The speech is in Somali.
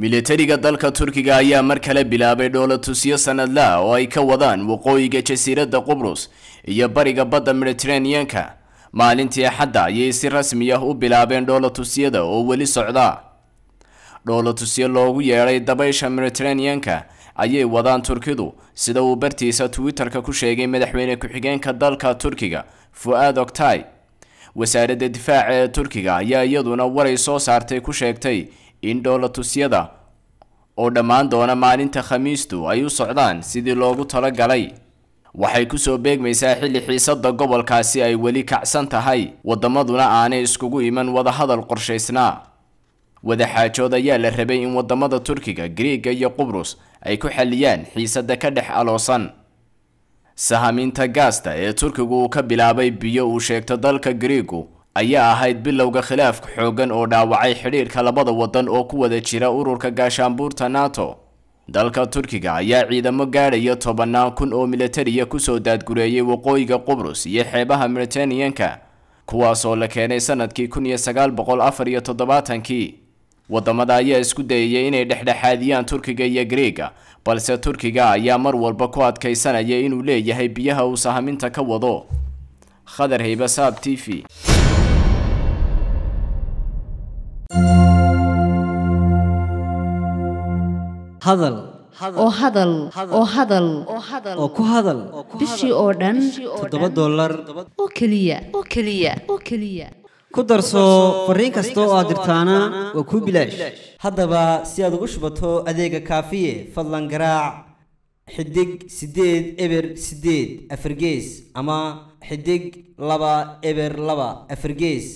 milatariga dalka turkiga ayaa mar kale bilaabay dhoola-tusyo sanadlaha ah oo ay ka wadaan waqooyiga jasiiradda qubrus iyo bariga badda mediteraneanka maalintii axadda ayay si rasmi ah u bilaabeen dhoola-tusyada oo weli socda dhoola-tusyo loogu yeedhay dabaysha mediteraneanka ayay wadaan turkidu sida uu bartiisa twitter-ka ku sheegay madaxweyne ku-xigeenka dalka turkiga fu-aad oktay wasaaradda difaaca ee turkiga ayaa iyaduna waray soo saartay ku sheegtay in dhoolatusyada oo dhammaan doona maalinta khamiistu ay u socdaan sidii loogu talo galay waxay kusoo beegmaysaa xilli xiisadda gobolkaasi ay weli kacsan tahay waddamaduna aanay iskugu iman wadahadal qorshaysnaa wadaxaajood ayaa la rabay in waddamada turkiga griiga iyo qubrus ay ku xalliyaan xiisadda ka dhex aloosan sahamiinta gaasta ee turkigu uu ka bilaabay biyo uu sheegto dalka griigu ayaa ahayd bilowga khilaafka xooggan oo dhaawacay xidhiirka labada waddan oo ku wada jira ururka gaashaanbuurta nato dalka turkiga ayaa ciidamo gaadhaya tobannaan kun oo militariya kusoo daadgureeyay waqooyiga qubrus iyo xeebaha miritaniyanka kuwaasoo la keenay sanadkii kun iyo sagaal boqol afar iyo toddobaatankii waddamada ayaa isku dayayay inay dhexdhexaadiyaan turkiga iyo greega balse turkiga ayaa mar walba ku adkaysanaya inuu leeyahay biyaha uu sahaminta ka wado khadar heybasaab t v hadal oo hadal oo oh, hadal oo oh, oh, ku hadal bishii oo dhan toddoba dollar oo keliya oo keliya oo keliya ku darso fariin kasta oo aad dirtaana waa kuu bilaash haddaba si aad ugu shubato adeega kaafiye fadlan garaac xidig siddeed eber sideed afargees ama xidig laba eber laba afargees